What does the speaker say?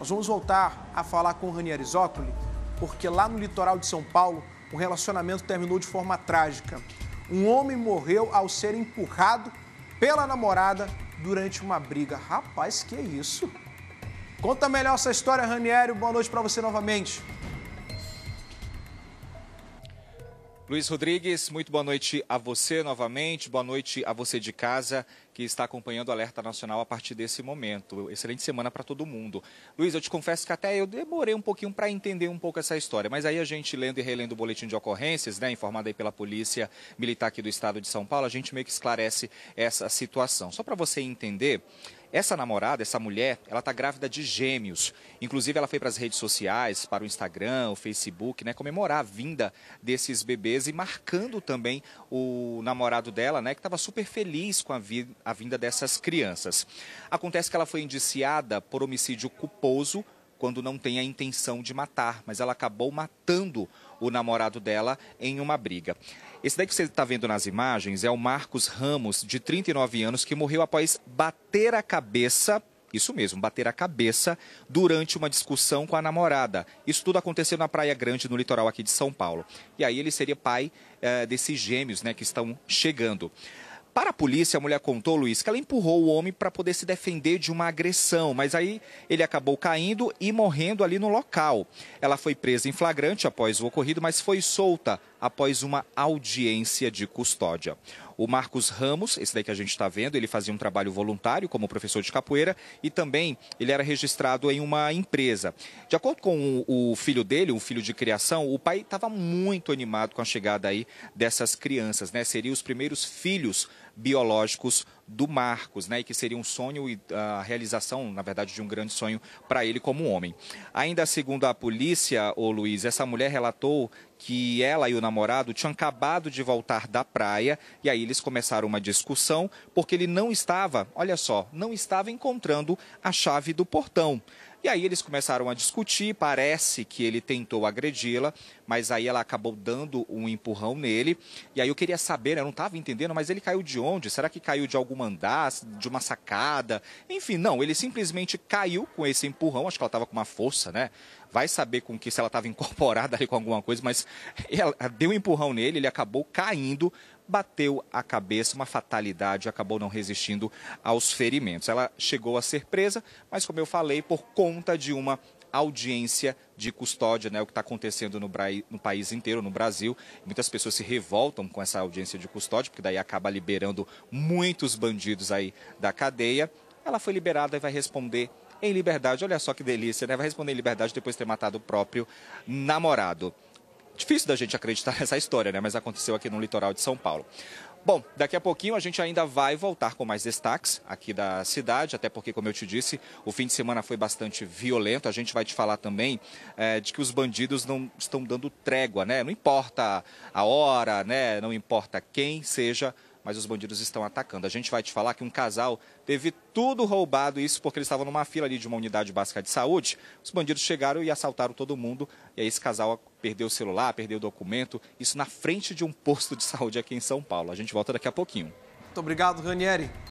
Nós vamos voltar a falar com Ranieri Zócoli, porque lá no litoral de São Paulo, o relacionamento terminou de forma trágica. Um homem morreu ao ser empurrado pela namorada durante uma briga. Rapaz, que é isso? Conta melhor essa história, Ranieri. Boa noite para você novamente. Luiz Rodrigues, muito boa noite a você novamente, boa noite a você de casa que está acompanhando o Alerta Nacional a partir desse momento. Excelente semana para todo mundo. Luiz, eu te confesso que até eu demorei um pouquinho para entender um pouco essa história, mas aí a gente lendo e relendo o boletim de ocorrências, né, informado aí pela Polícia Militar aqui do Estado de São Paulo, a gente meio que esclarece essa situação. Só para você entender, essa namorada, essa mulher, ela está grávida de gêmeos. Inclusive, ela foi para as redes sociais, para o Instagram, o Facebook, né, comemorar a vinda desses bebês e marcando também o namorado dela, né, que estava super feliz com a, vi a vinda dessas crianças. Acontece que ela foi indiciada por homicídio culposo quando não tem a intenção de matar, mas ela acabou matando o namorado dela em uma briga. Esse daí que você está vendo nas imagens é o Marcos Ramos, de 39 anos, que morreu após bater a cabeça isso mesmo, bater a cabeça durante uma discussão com a namorada. Isso tudo aconteceu na Praia Grande, no litoral aqui de São Paulo. E aí ele seria pai eh, desses gêmeos né, que estão chegando. Para a polícia, a mulher contou, Luiz, que ela empurrou o homem para poder se defender de uma agressão, mas aí ele acabou caindo e morrendo ali no local. Ela foi presa em flagrante após o ocorrido, mas foi solta após uma audiência de custódia. O Marcos Ramos, esse daí que a gente está vendo, ele fazia um trabalho voluntário como professor de capoeira e também ele era registrado em uma empresa. De acordo com o filho dele, o filho de criação, o pai estava muito animado com a chegada aí dessas crianças, né? Seriam os primeiros filhos biológicos do Marcos, né, e que seria um sonho e ah, a realização, na verdade, de um grande sonho para ele como homem. Ainda segundo a polícia, o Luiz, essa mulher relatou que ela e o namorado tinham acabado de voltar da praia e aí eles começaram uma discussão porque ele não estava, olha só, não estava encontrando a chave do portão. E aí eles começaram a discutir, parece que ele tentou agredi-la, mas aí ela acabou dando um empurrão nele. E aí eu queria saber, eu não estava entendendo, mas ele caiu de onde? Será que caiu de algum andar, de uma sacada? Enfim, não, ele simplesmente caiu com esse empurrão, acho que ela estava com uma força, né? Vai saber com que se ela estava incorporada ali com alguma coisa, mas ela deu um empurrão nele, ele acabou caindo, bateu a cabeça, uma fatalidade, acabou não resistindo aos ferimentos. Ela chegou a ser presa, mas como eu falei, por conta de uma audiência de custódia, né, o que está acontecendo no, no, país inteiro, no Brasil. Muitas pessoas se revoltam com essa audiência de custódia, porque daí acaba liberando muitos bandidos aí da cadeia. Ela foi liberada e vai responder em liberdade. Olha só que delícia, né? Vai responder em liberdade depois de ter matado o próprio namorado. Difícil da gente acreditar nessa história, né? Mas aconteceu aqui no litoral de São Paulo. Bom, daqui a pouquinho a gente ainda vai voltar com mais destaques aqui da cidade, até porque, como eu te disse, o fim de semana foi bastante violento. A gente vai te falar também é, de que os bandidos não estão dando trégua, né? Não importa a hora, né? Não importa quem seja mas os bandidos estão atacando. A gente vai te falar que um casal teve tudo roubado, isso porque eles estavam numa fila ali de uma unidade básica de saúde. Os bandidos chegaram e assaltaram todo mundo, e aí esse casal perdeu o celular, perdeu o documento, isso na frente de um posto de saúde aqui em São Paulo. A gente volta daqui a pouquinho. Muito obrigado, Ranieri.